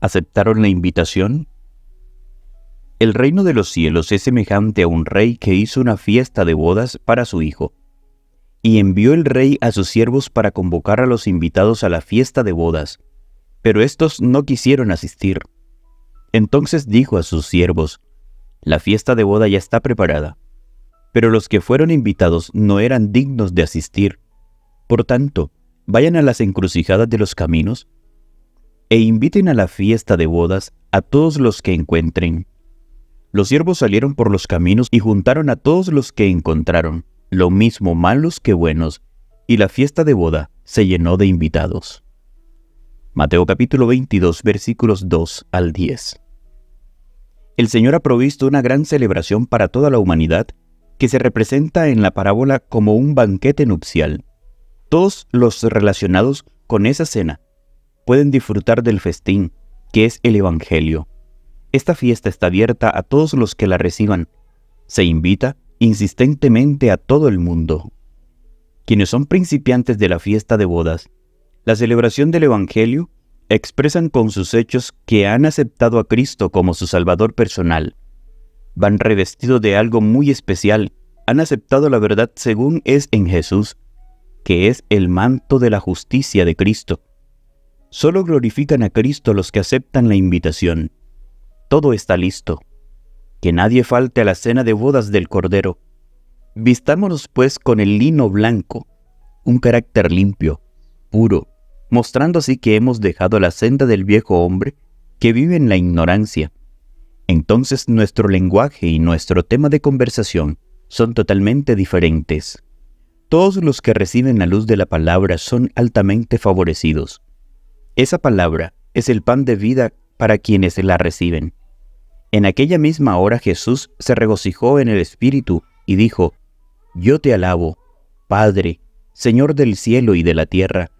¿Aceptaron la invitación? El reino de los cielos es semejante a un rey que hizo una fiesta de bodas para su hijo. Y envió el rey a sus siervos para convocar a los invitados a la fiesta de bodas, pero estos no quisieron asistir. Entonces dijo a sus siervos, La fiesta de boda ya está preparada, pero los que fueron invitados no eran dignos de asistir. Por tanto, vayan a las encrucijadas de los caminos e inviten a la fiesta de bodas a todos los que encuentren. Los siervos salieron por los caminos y juntaron a todos los que encontraron, lo mismo malos que buenos, y la fiesta de boda se llenó de invitados. Mateo capítulo 22 versículos 2 al 10. El Señor ha provisto una gran celebración para toda la humanidad que se representa en la parábola como un banquete nupcial. Todos los relacionados con esa cena pueden disfrutar del festín, que es el Evangelio. Esta fiesta está abierta a todos los que la reciban. Se invita insistentemente a todo el mundo. Quienes son principiantes de la fiesta de bodas, la celebración del Evangelio expresan con sus hechos que han aceptado a Cristo como su Salvador personal. Van revestidos de algo muy especial, han aceptado la verdad según es en Jesús, que es el manto de la justicia de Cristo, Solo glorifican a Cristo los que aceptan la invitación. Todo está listo. Que nadie falte a la cena de bodas del Cordero. Vistámonos pues con el lino blanco, un carácter limpio, puro, mostrando así que hemos dejado la senda del viejo hombre que vive en la ignorancia. Entonces nuestro lenguaje y nuestro tema de conversación son totalmente diferentes. Todos los que reciben la luz de la palabra son altamente favorecidos, esa palabra es el pan de vida para quienes la reciben. En aquella misma hora Jesús se regocijó en el Espíritu y dijo, Yo te alabo, Padre, Señor del cielo y de la tierra,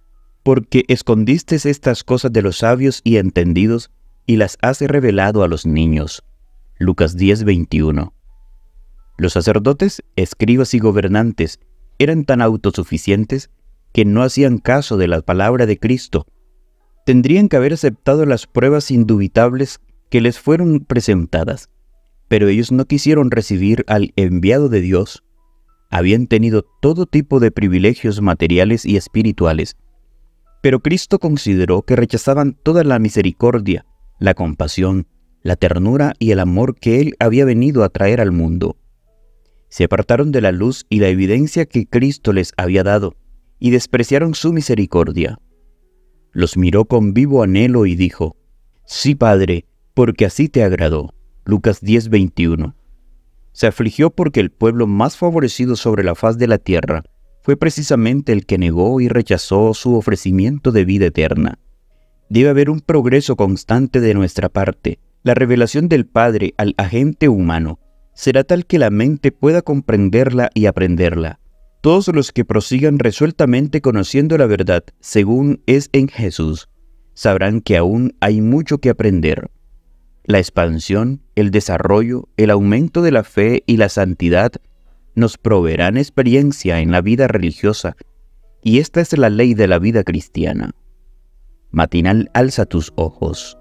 porque escondiste estas cosas de los sabios y entendidos y las has revelado a los niños. Lucas 10:21 Los sacerdotes, escribas y gobernantes eran tan autosuficientes que no hacían caso de la palabra de Cristo tendrían que haber aceptado las pruebas indubitables que les fueron presentadas, pero ellos no quisieron recibir al enviado de Dios. Habían tenido todo tipo de privilegios materiales y espirituales, pero Cristo consideró que rechazaban toda la misericordia, la compasión, la ternura y el amor que Él había venido a traer al mundo. Se apartaron de la luz y la evidencia que Cristo les había dado, y despreciaron su misericordia los miró con vivo anhelo y dijo, Sí, Padre, porque así te agradó. Lucas 10:21. Se afligió porque el pueblo más favorecido sobre la faz de la tierra fue precisamente el que negó y rechazó su ofrecimiento de vida eterna. Debe haber un progreso constante de nuestra parte. La revelación del Padre al agente humano será tal que la mente pueda comprenderla y aprenderla todos los que prosigan resueltamente conociendo la verdad según es en Jesús, sabrán que aún hay mucho que aprender. La expansión, el desarrollo, el aumento de la fe y la santidad nos proveerán experiencia en la vida religiosa, y esta es la ley de la vida cristiana. Matinal, alza tus ojos.